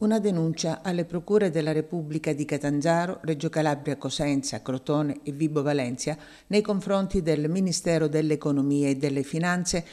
Una denuncia alle procure della Repubblica di Catanzaro, Reggio Calabria, Cosenza, Crotone e Vibo Valencia nei confronti del Ministero dell'Economia e delle Finanze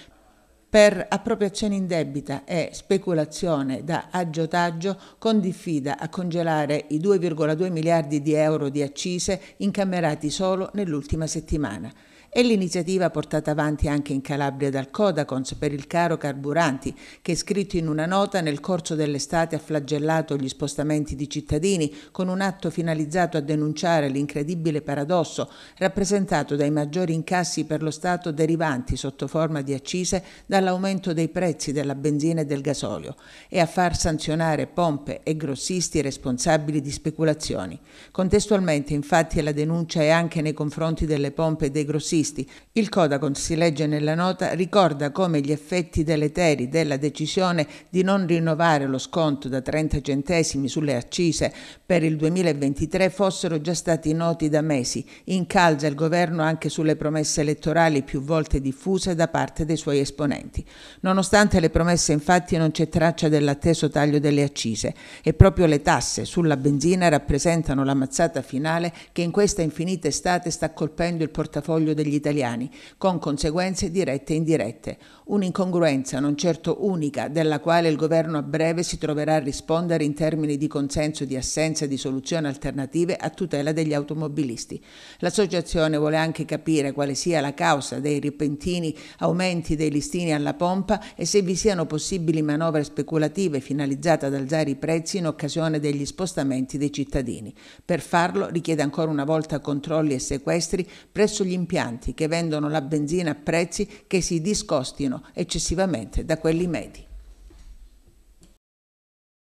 per appropriazione indebita e speculazione da aggiotaggio con diffida a congelare i 2,2 miliardi di euro di accise incamerati solo nell'ultima settimana. È l'iniziativa portata avanti anche in Calabria dal Codacons per il caro carburanti, che scritto in una nota nel corso dell'estate ha flagellato gli spostamenti di cittadini con un atto finalizzato a denunciare l'incredibile paradosso rappresentato dai maggiori incassi per lo Stato derivanti sotto forma di accise dall'aumento dei prezzi della benzina e del gasolio e a far sanzionare pompe e grossisti responsabili di speculazioni. Contestualmente infatti la denuncia è anche nei confronti delle pompe e dei grossisti acquisti. Il Codacon, si legge nella nota, ricorda come gli effetti deleteri della decisione di non rinnovare lo sconto da 30 centesimi sulle accise per il 2023 fossero già stati noti da mesi. Incalza il governo anche sulle promesse elettorali più volte diffuse da parte dei suoi esponenti. Nonostante le promesse, infatti, non c'è traccia dell'atteso taglio delle accise e proprio le tasse sulla benzina rappresentano la mazzata finale che in questa infinita estate sta colpendo il portafoglio degli degli italiani, con conseguenze dirette e indirette. Un'incongruenza non certo unica, della quale il governo a breve si troverà a rispondere in termini di consenso e di assenza di soluzioni alternative a tutela degli automobilisti. L'associazione vuole anche capire quale sia la causa dei repentini aumenti dei listini alla pompa e se vi siano possibili manovre speculative finalizzate ad alzare i prezzi in occasione degli spostamenti dei cittadini. Per farlo richiede ancora una volta controlli e sequestri presso gli impianti mercanti che vendono la benzina a prezzi che si discostino eccessivamente da quelli medi.